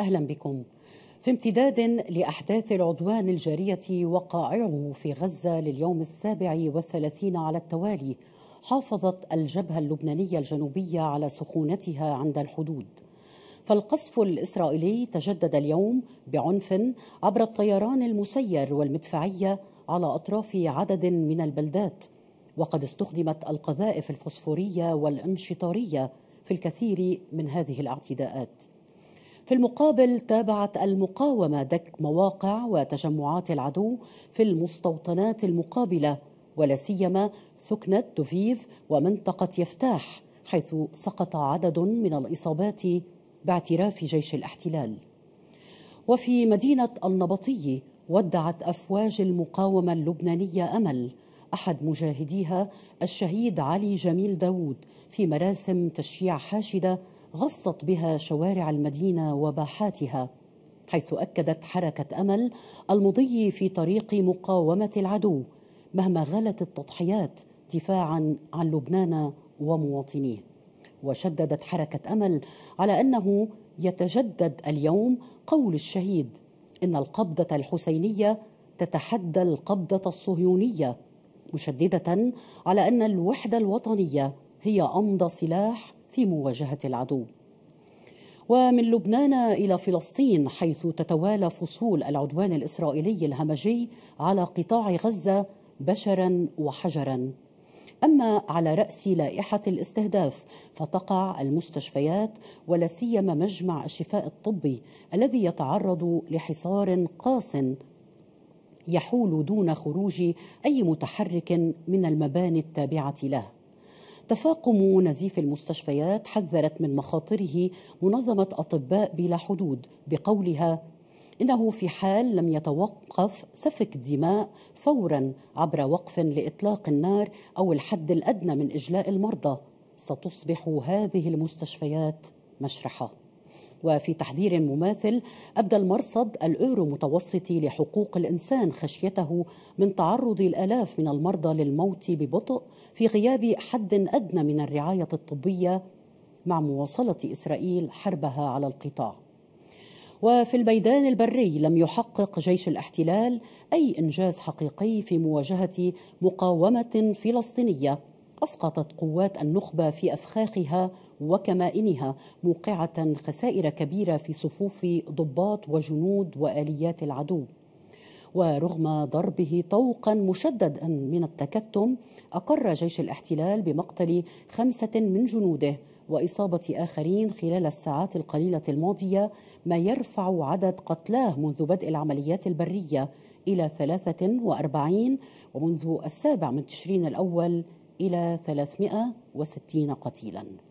أهلا بكم في امتداد لأحداث العدوان الجارية وقائعه في غزة لليوم السابع والثلاثين على التوالي حافظت الجبهة اللبنانية الجنوبية على سخونتها عند الحدود فالقصف الإسرائيلي تجدد اليوم بعنف عبر الطيران المسير والمدفعية على أطراف عدد من البلدات وقد استخدمت القذائف الفوسفورية والانشطارية في الكثير من هذه الاعتداءات في المقابل تابعت المقاومة دك مواقع وتجمعات العدو في المستوطنات المقابلة ولا سيما ثكنة دوفيف ومنطقة يفتاح حيث سقط عدد من الإصابات باعتراف جيش الاحتلال وفي مدينة النبطي ودعت أفواج المقاومة اللبنانية أمل أحد مجاهديها الشهيد علي جميل داوود في مراسم تشييع حاشدة غصت بها شوارع المدينه وباحاتها حيث اكدت حركه امل المضي في طريق مقاومه العدو مهما غلت التضحيات دفاعا عن لبنان ومواطنيه وشددت حركه امل على انه يتجدد اليوم قول الشهيد ان القبضه الحسينيه تتحدى القبضه الصهيونيه مشدده على ان الوحده الوطنيه هي امضى سلاح في مواجهة العدو ومن لبنان إلى فلسطين حيث تتوالى فصول العدوان الإسرائيلي الهمجي على قطاع غزة بشرا وحجرا أما على رأس لائحة الاستهداف فتقع المستشفيات ولا سيما مجمع الشفاء الطبي الذي يتعرض لحصار قاس يحول دون خروج أي متحرك من المباني التابعة له تفاقم نزيف المستشفيات حذرت من مخاطره منظمة أطباء بلا حدود بقولها إنه في حال لم يتوقف سفك الدماء فورا عبر وقف لإطلاق النار أو الحد الأدنى من إجلاء المرضى ستصبح هذه المستشفيات مشرحه وفي تحذير مماثل أبدى المرصد الأورو متوسطي لحقوق الإنسان خشيته من تعرض الآلاف من المرضى للموت ببطء في غياب حد أدنى من الرعاية الطبية مع مواصلة إسرائيل حربها على القطاع وفي الميدان البري لم يحقق جيش الاحتلال أي إنجاز حقيقي في مواجهة مقاومة فلسطينية أسقطت قوات النخبة في أفخاخها وكمائنها موقعة خسائر كبيرة في صفوف ضباط وجنود وآليات العدو ورغم ضربه طوقا مشددا من التكتم أقر جيش الاحتلال بمقتل خمسة من جنوده وإصابة آخرين خلال الساعات القليلة الماضية ما يرفع عدد قتلاه منذ بدء العمليات البرية إلى 43 ومنذ السابع من تشرين الأول إلى 360 قتيلاً